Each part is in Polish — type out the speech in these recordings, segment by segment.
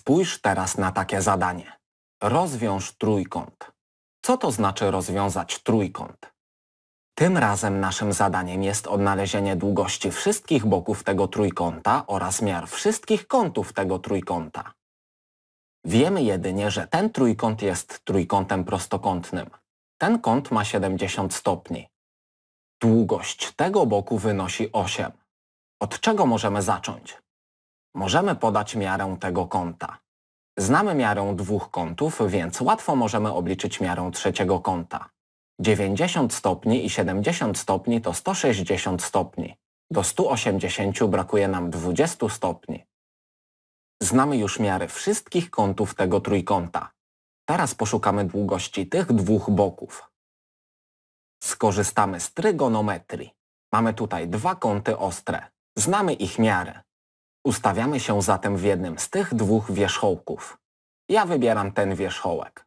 Spójrz teraz na takie zadanie. Rozwiąż trójkąt. Co to znaczy rozwiązać trójkąt? Tym razem naszym zadaniem jest odnalezienie długości wszystkich boków tego trójkąta oraz miar wszystkich kątów tego trójkąta. Wiemy jedynie, że ten trójkąt jest trójkątem prostokątnym. Ten kąt ma 70 stopni. Długość tego boku wynosi 8. Od czego możemy zacząć? możemy podać miarę tego kąta. Znamy miarę dwóch kątów, więc łatwo możemy obliczyć miarę trzeciego kąta. 90 stopni i 70 stopni to 160 stopni. Do 180 brakuje nam 20 stopni. Znamy już miary wszystkich kątów tego trójkąta. Teraz poszukamy długości tych dwóch boków. Skorzystamy z trygonometrii. Mamy tutaj dwa kąty ostre. Znamy ich miarę. Ustawiamy się zatem w jednym z tych dwóch wierzchołków. Ja wybieram ten wierzchołek.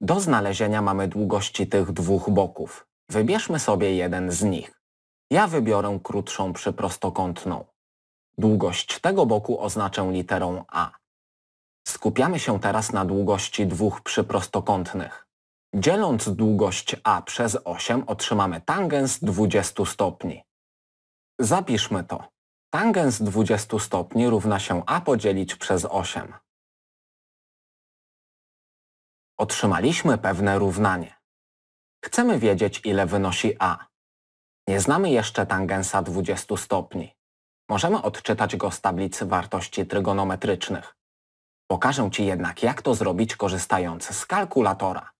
Do znalezienia mamy długości tych dwóch boków. Wybierzmy sobie jeden z nich. Ja wybiorę krótszą przyprostokątną. Długość tego boku oznaczę literą A. Skupiamy się teraz na długości dwóch przyprostokątnych. Dzieląc długość A przez 8 otrzymamy tangens 20 stopni. Zapiszmy to. Tangens 20 stopni równa się a podzielić przez 8. Otrzymaliśmy pewne równanie. Chcemy wiedzieć, ile wynosi a. Nie znamy jeszcze tangensa 20 stopni. Możemy odczytać go z tablicy wartości trygonometrycznych. Pokażę Ci jednak, jak to zrobić korzystając z kalkulatora.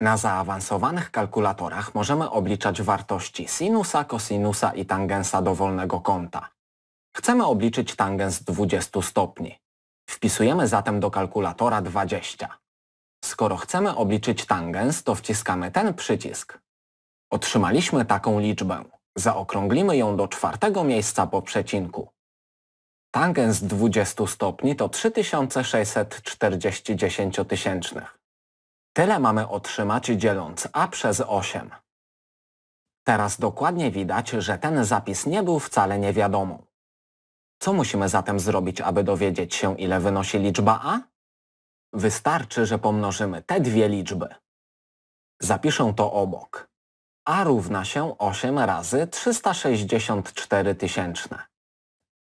Na zaawansowanych kalkulatorach możemy obliczać wartości sinusa, kosinusa i tangensa dowolnego kąta. Chcemy obliczyć tangens 20 stopni. Wpisujemy zatem do kalkulatora 20. Skoro chcemy obliczyć tangens, to wciskamy ten przycisk. Otrzymaliśmy taką liczbę. Zaokrąglimy ją do czwartego miejsca po przecinku. Tangens 20 stopni to 3640 tysięcznych. Tyle mamy otrzymać dzieląc a przez 8. Teraz dokładnie widać, że ten zapis nie był wcale niewiadomą. Co musimy zatem zrobić, aby dowiedzieć się, ile wynosi liczba a? Wystarczy, że pomnożymy te dwie liczby. Zapiszę to obok. a równa się 8 razy 364 tysięczne.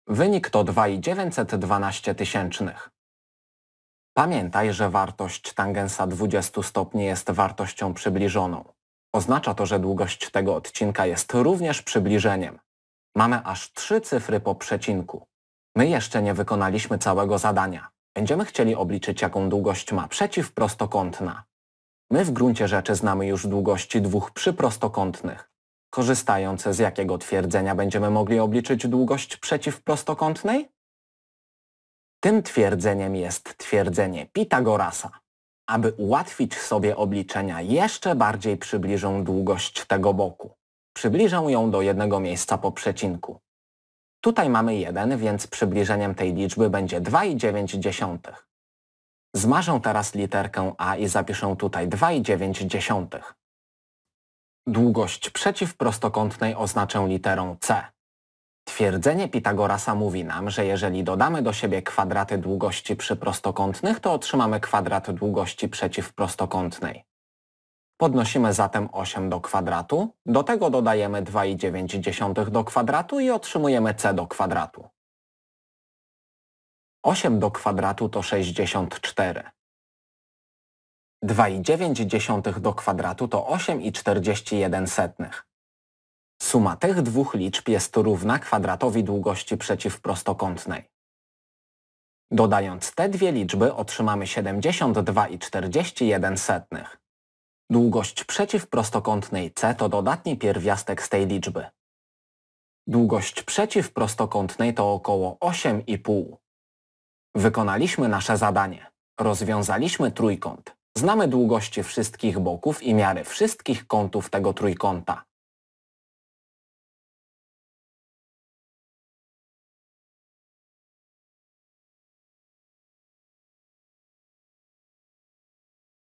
Wynik to 2,912 tysięcznych. Pamiętaj, że wartość tangensa 20 stopni jest wartością przybliżoną. Oznacza to, że długość tego odcinka jest również przybliżeniem. Mamy aż trzy cyfry po przecinku. My jeszcze nie wykonaliśmy całego zadania. Będziemy chcieli obliczyć, jaką długość ma przeciwprostokątna. My w gruncie rzeczy znamy już długości dwóch przyprostokątnych. Korzystając z jakiego twierdzenia będziemy mogli obliczyć długość przeciwprostokątnej? Tym twierdzeniem jest twierdzenie Pitagorasa. Aby ułatwić sobie obliczenia, jeszcze bardziej przybliżę długość tego boku. Przybliżę ją do jednego miejsca po przecinku. Tutaj mamy 1, więc przybliżeniem tej liczby będzie 2,9. Zmarzę teraz literkę A i zapiszę tutaj 2,9. Długość przeciwprostokątnej oznaczę literą C. Twierdzenie Pitagorasa mówi nam, że jeżeli dodamy do siebie kwadraty długości przyprostokątnych, to otrzymamy kwadrat długości przeciwprostokątnej. Podnosimy zatem 8 do kwadratu, do tego dodajemy 2,9 do kwadratu i otrzymujemy c do kwadratu. 8 do kwadratu to 64. 2,9 do kwadratu to 8,41. Suma tych dwóch liczb jest równa kwadratowi długości przeciwprostokątnej. Dodając te dwie liczby otrzymamy 72,41. Długość przeciwprostokątnej C to dodatni pierwiastek z tej liczby. Długość przeciwprostokątnej to około 8,5. Wykonaliśmy nasze zadanie. Rozwiązaliśmy trójkąt. Znamy długości wszystkich boków i miary wszystkich kątów tego trójkąta.